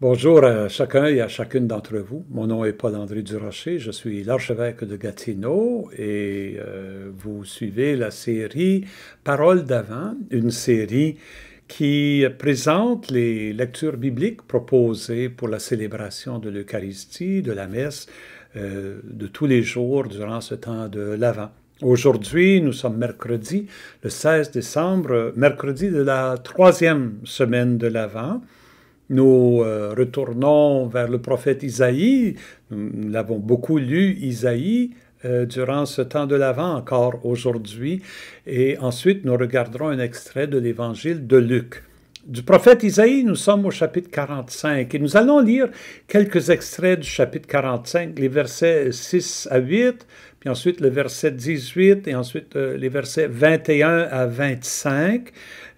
Bonjour à chacun et à chacune d'entre vous. Mon nom est Paul-André Durocher, je suis l'archevêque de Gatineau et euh, vous suivez la série Paroles d'avant, une série qui présente les lectures bibliques proposées pour la célébration de l'Eucharistie, de la messe, euh, de tous les jours durant ce temps de l'Avent. Aujourd'hui, nous sommes mercredi, le 16 décembre, mercredi de la troisième semaine de l'Avent. Nous euh, retournons vers le prophète Isaïe. Nous l'avons beaucoup lu, Isaïe, euh, durant ce temps de l'Avent, encore aujourd'hui. Et ensuite, nous regarderons un extrait de l'évangile de Luc. Du prophète Isaïe, nous sommes au chapitre 45 et nous allons lire quelques extraits du chapitre 45, les versets 6 à 8, puis ensuite le verset 18 et ensuite euh, les versets 21 à 25.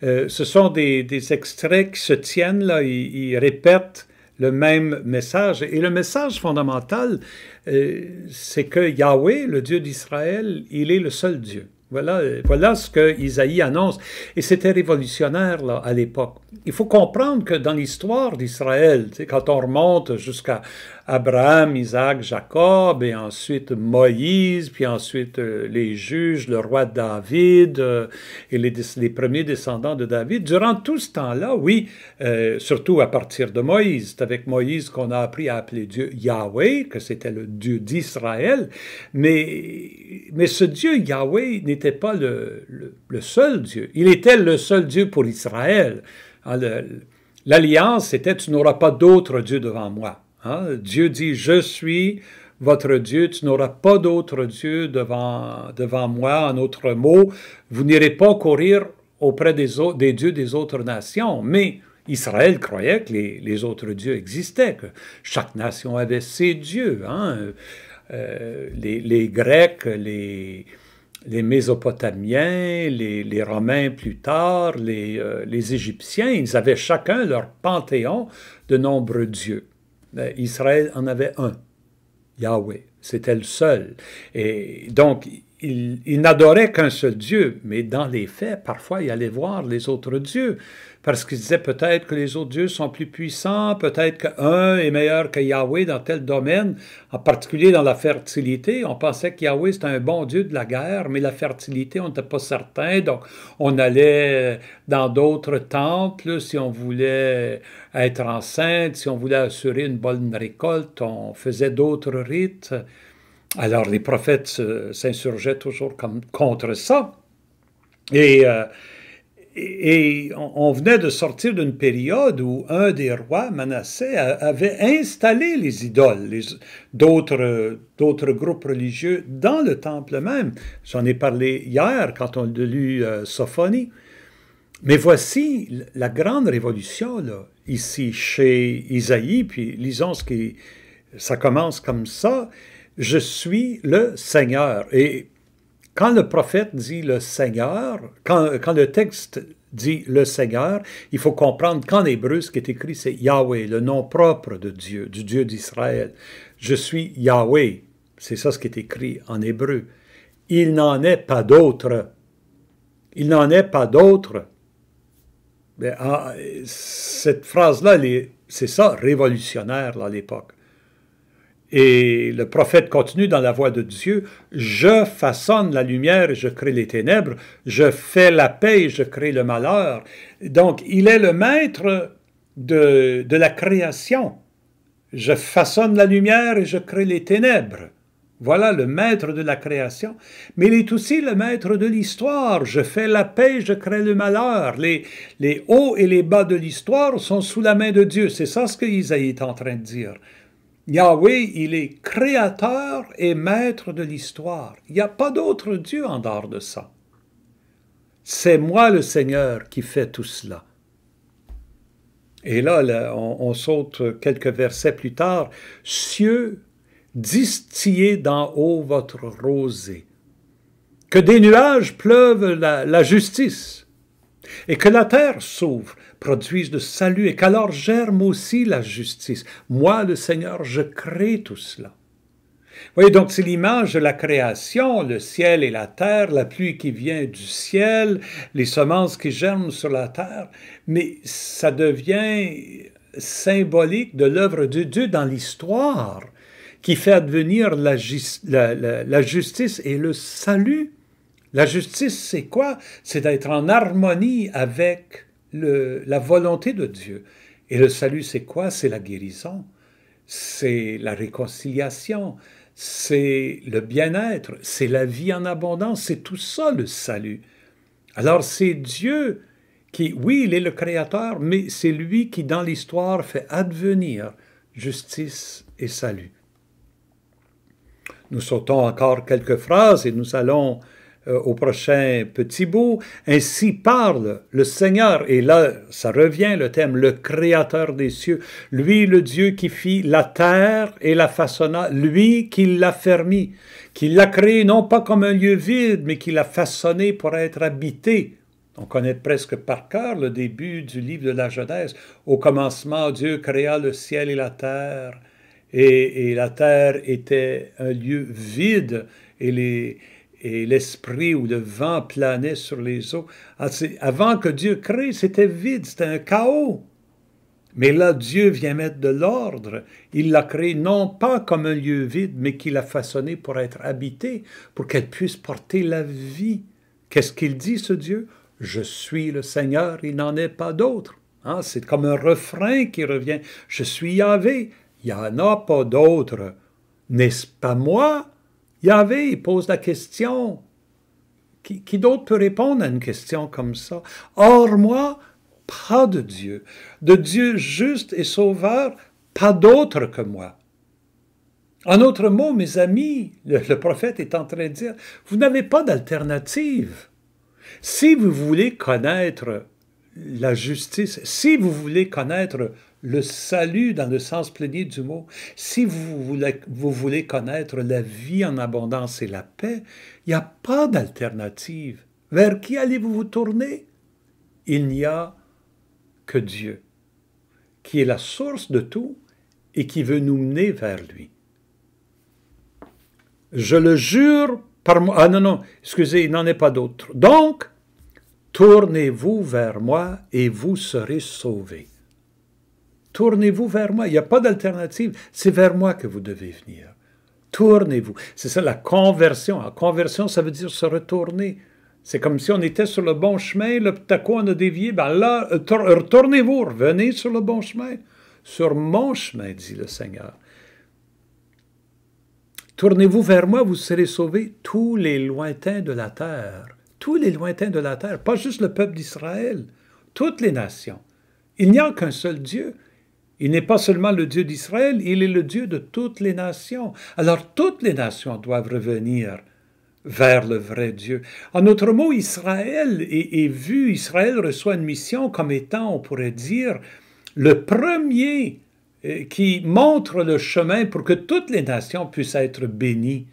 Euh, ce sont des, extraits qui se tiennent, là, ils, répètent le même message. Et le message fondamental, euh, c'est que Yahweh, le Dieu d'Israël, il est le seul Dieu. Voilà, voilà ce que Isaïe annonce. Et c'était révolutionnaire à l'époque. Il faut comprendre que dans l'histoire d'Israël, quand on remonte jusqu'à Abraham, Isaac, Jacob, et ensuite Moïse, puis ensuite euh, les juges, le roi David euh, et les, premiers descendants de David. Durant tout ce temps-là, oui, euh, surtout à partir de Moïse, c'est avec Moïse qu'on a appris à appeler Dieu Yahweh, que c'était le Dieu d'Israël, mais, mais ce Dieu Yahweh n'était pas le, seul Dieu. Il était le seul Dieu pour Israël. Hein, l'alliance, était « tu n'auras pas d'autre Dieu devant moi. Hein? Dieu dit, je suis votre Dieu, tu n'auras pas d'autre Dieu devant, devant moi, en autre mot, vous n'irez pas courir auprès des, dieux des autres nations. Mais Israël croyait que les, autres dieux existaient, que chaque nation avait ses dieux. Hein. Euh, les, Grecs, les, les Mésopotamiens, les, Romains plus tard, les, euh, les Égyptiens, ils avaient chacun leur panthéon de nombreux dieux. Euh, Israël en avait un, Yahweh. C'était le seul. Et donc, il, n'adorait qu'un seul Dieu, mais dans les faits, parfois, il allait voir les autres dieux, parce qu'il disait peut-être que les autres dieux sont plus puissants, peut-être qu'un est meilleur que Yahweh dans tel domaine, en particulier dans la fertilité. On pensait que Yahweh c'était un bon Dieu de la guerre, mais la fertilité, on n'était pas certain, donc on allait dans d'autres temples si on voulait être enceinte, si on voulait assurer une bonne récolte, on faisait d'autres rites. Alors les prophètes s'insurgeaient toujours contre ça. Et, euh, on, venait de sortir d'une période où un des rois, Manassé, avait installé les idoles, d'autres, groupes religieux dans le temple même. J'en ai parlé hier quand on a lu euh, Sophonie. Mais voici la grande révolution, ici, chez Isaïe, puis lisons ce qui... Ça commence comme ça. Je suis le Seigneur. Et quand le prophète dit le Seigneur, quand, le texte dit le Seigneur, il faut comprendre qu'en hébreu, ce qui est écrit, c'est Yahweh, le nom propre de Dieu, du Dieu d'Israël. Je suis Yahweh. C'est ça ce qui est écrit en hébreu. Il n'en est pas d'autre. Il n'en est pas d'autre. Ben, ah, cette phrase-là, c'est ça révolutionnaire à l'époque. Et le prophète continue dans la voix de Dieu, je façonne la lumière, et je crée les ténèbres, je fais la paix, je crée le malheur. Donc, il est le maître de, de la création. Je façonne la lumière et je crée les ténèbres. Voilà le maître de la création, mais il est aussi le maître de l'histoire. Je fais la paix, je crée le malheur. Les, les hauts et les bas de l'histoire sont sous la main de Dieu. C'est ça ce que Isaïe est en train de dire. Yahweh, il est créateur et maître de l'histoire. Il n'y a pas d'autre Dieu en dehors de ça. C'est moi le Seigneur qui fais tout cela. Et là, on, saute quelques versets plus tard. Cieux, distillez d'en haut votre rosée. Que des nuages pleuvent la justice et que la terre s'ouvre produisent le salut et qu'alors germe aussi la justice. Moi, le Seigneur, je crée tout cela. Voyez donc, c'est l'image de la création, le ciel et la terre, la pluie qui vient du ciel, les semences qui germent sur la terre, mais ça devient symbolique de l'œuvre de Dieu dans l'histoire qui fait advenir la, justice et le salut. La justice, c'est quoi? C'est d'être en harmonie avec la volonté de Dieu. Et le salut, c'est quoi C'est la guérison, c'est la réconciliation, c'est le bien-être, c'est la vie en abondance, c'est tout ça le salut. Alors c'est Dieu qui, oui, il est le Créateur, mais c'est lui qui, dans l'histoire, fait advenir justice et salut. Nous sautons encore quelques phrases et nous allons euh, au prochain petit bout. Ainsi parle le Seigneur, et là, ça revient le thème, le Créateur des cieux, lui le Dieu qui fit la terre et la façonna, lui qui l'a fermée, qui l'a créé non pas comme un lieu vide, mais qui l'a façonné pour être habité. On connaît presque par cœur le début du livre de la Genèse. Au commencement, Dieu créa le ciel et la terre, et, et la terre était un lieu vide, et les, et l'esprit ou le vent planait sur les eaux. Ah, avant que Dieu crée, c'était vide, c'était un chaos. Mais là, Dieu vient mettre de l'ordre. Il l'a créé non pas comme un lieu vide, mais qu'il a façonné pour être habité, pour qu'elle puisse porter la vie. Qu'est-ce qu'il dit, ce Dieu Je suis le Seigneur, il n'en est pas d'autre. Hein, c'est comme un refrain qui revient. Je suis Yahvé, il n'y en a pas d'autre. N'est-ce pas moi Yahvé pose la question. Qui, d'autre peut répondre à une question comme ça? Or, moi, pas de Dieu. De Dieu juste et sauveur, pas d'autre que moi. En autre mot, mes amis, le, prophète est en train de dire, vous n'avez pas d'alternative. Si vous voulez connaître la justice, si vous voulez connaître le salut dans le sens plénier du mot. Si vous voulez, vous voulez connaître la vie en abondance et la paix, il n'y a pas d'alternative. Vers qui allez-vous vous tourner Il n'y a que Dieu, qui est la source de tout et qui veut nous mener vers lui. Je le jure par moi. Ah non, non, excusez, il n'en est pas d'autre. Donc, tournez-vous vers moi et vous serez sauvés. Tournez-vous vers moi. Il n'y a pas d'alternative. C'est vers moi que vous devez venir. Tournez-vous. C'est ça la conversion. La conversion, ça veut dire se retourner. C'est comme si on était sur le bon chemin, le taqua on a dévié. Ben là, euh, euh, retournez-vous, revenez sur le bon chemin. Sur mon chemin, dit le Seigneur. Tournez-vous vers moi, vous serez sauvés, tous les lointains de la terre. Tous les lointains de la terre, pas juste le peuple d'Israël, toutes les nations. Il n'y a qu'un seul Dieu. Il n'est pas seulement le Dieu d'Israël, il est le Dieu de toutes les nations. Alors toutes les nations doivent revenir vers le vrai Dieu. En autre mot Israël est, est, vu, Israël reçoit une mission comme étant, on pourrait dire, le premier euh, qui montre le chemin pour que toutes les nations puissent être bénies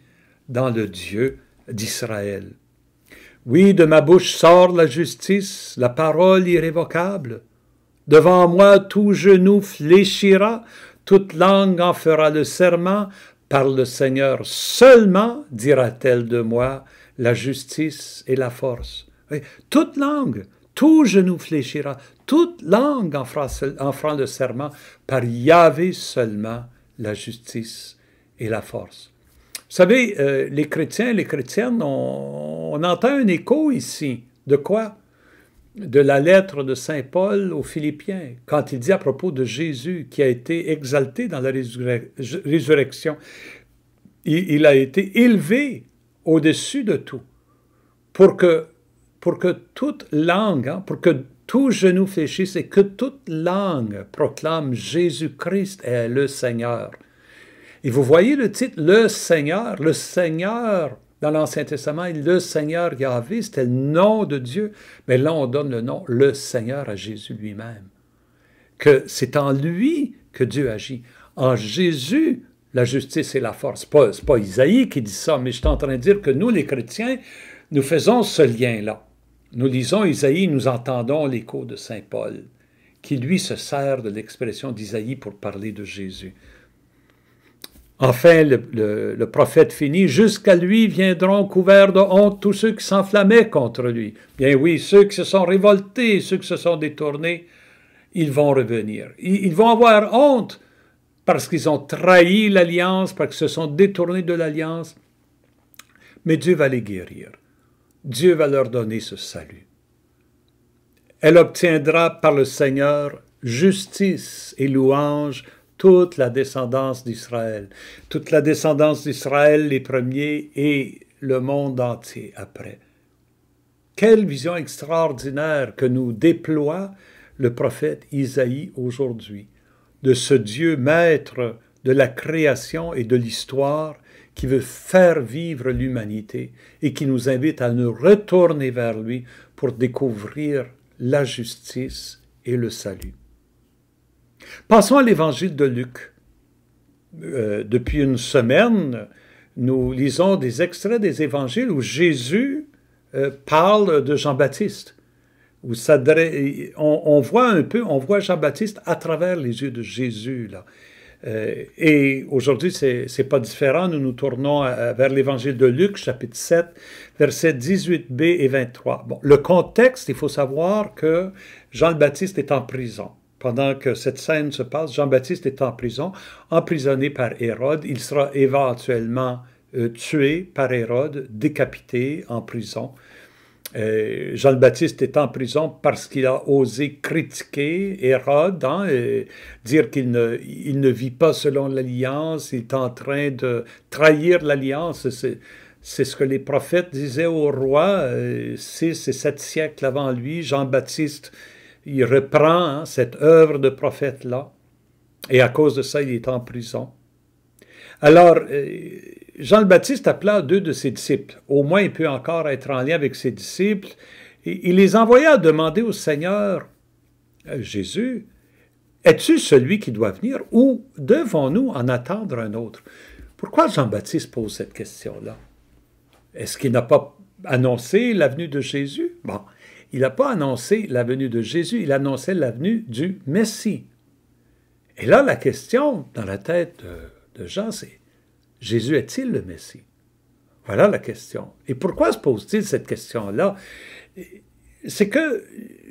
dans le Dieu d'Israël. Oui, de ma bouche sort la justice, la parole irrévocable. Devant moi tout genou fléchira, toute langue en fera le serment, par le Seigneur seulement, dira-t-elle de moi, la justice et la force. toute langue, tout genou fléchira, toute langue en fera, en le serment, par Yahvé seulement, la justice et la force. Vous savez, euh, les chrétiens, les chrétiennes, on entend un écho ici. De quoi de la lettre de Saint Paul aux Philippiens, quand il dit à propos de Jésus qui a été exalté dans la résurrection, il, a été élevé au-dessus de tout, pour que, pour que toute langue, hein, pour que tout genou fléchisse et que toute langue proclame Jésus-Christ est le Seigneur. Et vous voyez le titre, le Seigneur, le Seigneur dans l'Ancien Testament, le Seigneur Yahvé, c'était le nom de Dieu. Mais là, on donne le nom, le Seigneur, à Jésus lui-même. Que c'est en lui que Dieu agit. En Jésus, la justice et la force. Pas, n'est pas Isaïe qui dit ça, mais je suis en train de dire que nous, les chrétiens, nous faisons ce lien-là. Nous lisons Isaïe, nous entendons l'écho de Saint Paul, qui lui se sert de l'expression d'Isaïe pour parler de Jésus. Enfin, le, prophète finit, jusqu'à lui viendront couverts de honte tous ceux qui s'enflammaient contre lui. Bien oui, ceux qui se sont révoltés, ceux qui se sont détournés, ils vont revenir. Ils, vont avoir honte parce qu'ils ont trahi l'alliance, parce qu'ils se sont détournés de l'alliance. Mais Dieu va les guérir. Dieu va leur donner ce salut. Elle obtiendra par le Seigneur justice et louange toute la descendance d'Israël, toute la descendance d'Israël les premiers et le monde entier après. Quelle vision extraordinaire que nous déploie le prophète Isaïe aujourd'hui, de ce Dieu maître de la création et de l'histoire qui veut faire vivre l'humanité et qui nous invite à nous retourner vers lui pour découvrir la justice et le salut. Passons à l'évangile de Luc. Euh, depuis une semaine, nous lisons des extraits des évangiles où Jésus euh, parle de Jean-Baptiste. on, voit un peu, on voit Jean-Baptiste à travers les yeux de Jésus. Là. Euh, et aujourd'hui, ce n'est pas différent. Nous nous tournons vers l'évangile de Luc, chapitre 7, versets 18b et 23. le contexte, il faut savoir que Jean-Baptiste est en prison. Pendant que cette scène se passe, Jean-Baptiste est en prison, emprisonné par Hérode. Il sera éventuellement euh, tué par Hérode, décapité en prison. Euh, Jean-Baptiste est en prison parce qu'il a osé critiquer Hérode, hein, dire qu'il ne, vit pas selon l'alliance, il est en train de trahir l'alliance. C'est, ce que les prophètes disaient au roi euh, six et sept siècles avant lui. Jean-Baptiste il reprend hein, cette œuvre de prophète-là, et à cause de ça, il est en prison. Alors, euh, Jean le Baptiste appela deux de ses disciples. Au moins, il peut encore être en lien avec ses disciples. Il les envoya demander au Seigneur, euh, Jésus, es-tu celui qui doit venir ou devons-nous en attendre un autre? Pourquoi Jean-Baptiste pose cette question-là? Est-ce qu'il n'a pas annoncé la venue de Jésus? Bon, il n'a pas annoncé la venue de Jésus, il annonçait la venue du Messie. Et là, la question dans la tête de, Jean, c'est Jésus est-il le Messie Voilà la question. Et pourquoi se pose-t-il cette question-là C'est que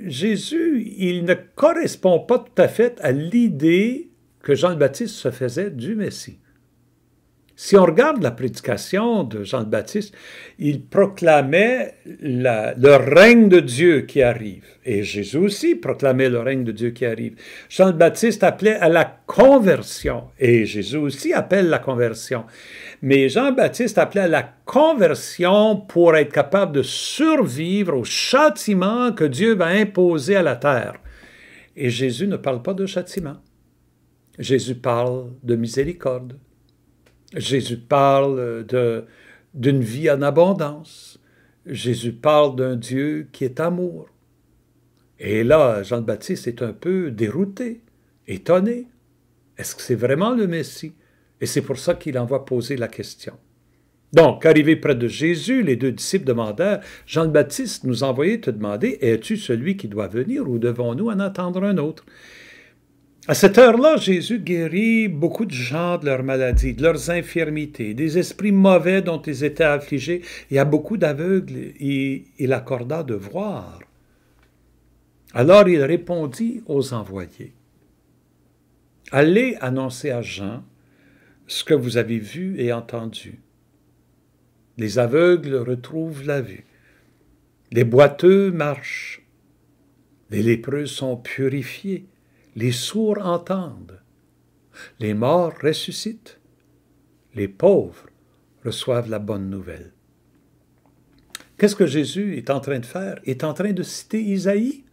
Jésus, il ne correspond pas tout à fait à l'idée que Jean le Baptiste se faisait du Messie. Si on regarde la prédication de Jean Baptiste, il proclamait le règne de Dieu qui arrive. Et Jésus aussi proclamait le règne de Dieu qui arrive. Jean le Baptiste appelait à la conversion. Et Jésus aussi appelle la conversion. Mais Jean Baptiste appelait à la conversion pour être capable de survivre au châtiment que Dieu va imposer à la terre. Et Jésus ne parle pas de châtiment. Jésus parle de miséricorde. Jésus parle euh, d'une vie en abondance. Jésus parle d'un Dieu qui est amour. Et là, Jean-Baptiste est un peu dérouté, étonné. Est-ce que c'est vraiment le Messie? Et c'est pour ça qu'il envoie poser la question. Donc, arrivés près de Jésus, les deux disciples demandèrent, Jean-Baptiste nous envoyait te demander, es-tu celui qui doit venir ou devons-nous en attendre un autre? À cette heure-là, Jésus guérit beaucoup de gens de leurs maladies, de leurs infirmités, des esprits mauvais dont ils étaient affligés, et à beaucoup d'aveugles, il accorda de voir. Alors il répondit aux envoyés, Allez annoncer à Jean ce que vous avez vu et entendu. Les aveugles retrouvent la vue, les boiteux marchent, les lépreux sont purifiés, les sourds entendent, les morts ressuscitent, les pauvres reçoivent la bonne nouvelle. Qu'est-ce que Jésus est en train de faire? est en train de citer Isaïe.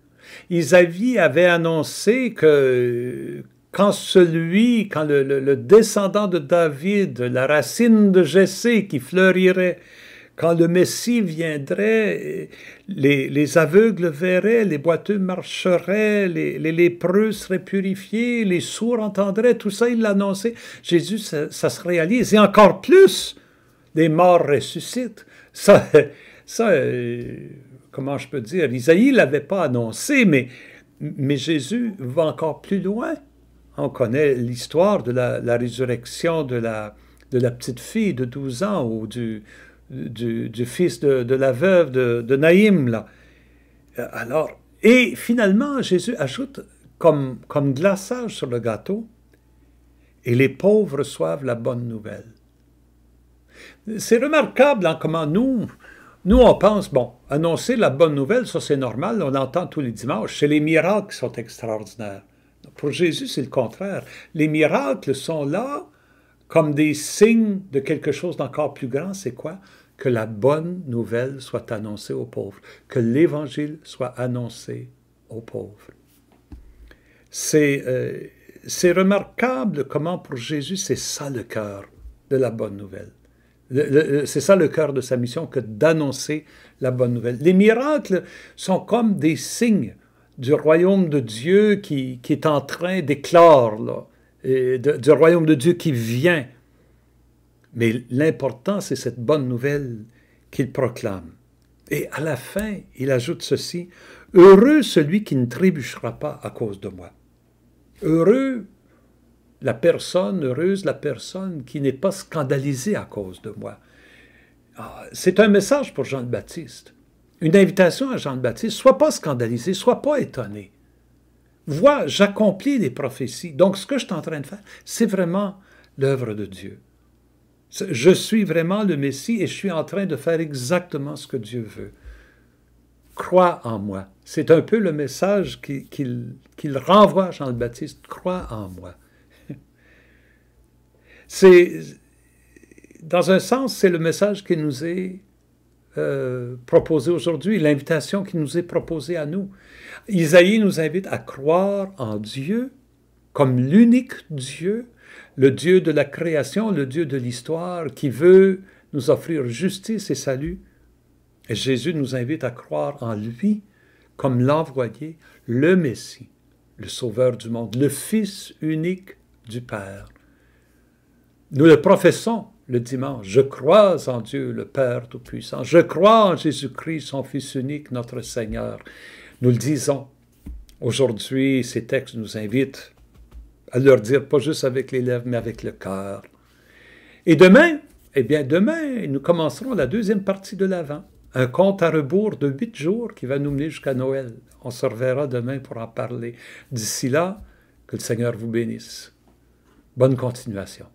Isaïe avait annoncé que quand celui, quand le, descendant de David, la racine de Jessé qui fleurirait, quand le Messie viendrait, les, aveugles verraient, les boiteux marcheraient, les, les, lépreux seraient purifiés, les sourds entendraient, tout ça, il l'annonçait. Jésus, ça, se réalise. Et encore plus, les morts ressuscitent. Ça, ça euh, comment je peux dire, Isaïe ne l'avait pas annoncé, mais, mais Jésus va encore plus loin. On connaît l'histoire de la, résurrection de la, de la petite fille de 12 ans ou du, du, fils de, la veuve de, Naïm. Là. Euh, alors, et finalement, Jésus ajoute comme, comme glaçage sur le gâteau, et les pauvres reçoivent la bonne nouvelle. C'est remarquable en hein, comment nous, nous, on pense, bon, annoncer la bonne nouvelle, ça c'est normal, on entend tous les dimanches, c'est les miracles qui sont extraordinaires. Pour Jésus, c'est le contraire. Les miracles sont là comme des signes de quelque chose d'encore plus grand, c'est quoi que la bonne nouvelle soit annoncée aux pauvres, que l'Évangile soit annoncé aux pauvres. C'est euh, remarquable comment pour Jésus, c'est ça le cœur de la bonne nouvelle. C'est ça le cœur de sa mission que d'annoncer la bonne nouvelle. Les miracles sont comme des signes du royaume de Dieu qui, qui est en train d'éclore, du royaume de Dieu qui vient mais l'important, c'est cette bonne nouvelle qu'il proclame. Et à la fin, il ajoute ceci, Heureux celui qui ne trébuchera pas à cause de moi. Heureux la personne, heureuse la personne qui n'est pas scandalisée à cause de moi. Ah, c'est un message pour Jean Baptiste, une invitation à Jean le Baptiste, sois pas scandalisé, sois pas étonné. Vois, j'accomplis les prophéties. Donc ce que je suis en train de faire, c'est vraiment l'œuvre de Dieu. Je suis vraiment le Messie et je suis en train de faire exactement ce que Dieu veut. Crois en moi. C'est un peu le message qu'il renvoie à Jean le Baptiste. Crois en moi. C'est, dans un sens, c'est le message qui nous est euh, proposé aujourd'hui, l'invitation qui nous est proposée à nous. Isaïe nous invite à croire en Dieu comme l'unique Dieu le Dieu de la création, le Dieu de l'histoire, qui veut nous offrir justice et salut. Et Jésus nous invite à croire en lui comme l'envoyé, le Messie, le Sauveur du monde, le Fils unique du Père. Nous le professons le dimanche. Je crois en Dieu, le Père Tout-Puissant. Je crois en Jésus-Christ, son Fils unique, notre Seigneur. Nous le disons. Aujourd'hui, ces textes nous invitent à leur dire, pas juste avec les lèvres, mais avec le cœur. Et demain, eh bien demain, nous commencerons la deuxième partie de l'Avent, un compte à rebours de huit jours qui va nous mener jusqu'à Noël. On se reverra demain pour en parler. D'ici là, que le Seigneur vous bénisse. Bonne continuation.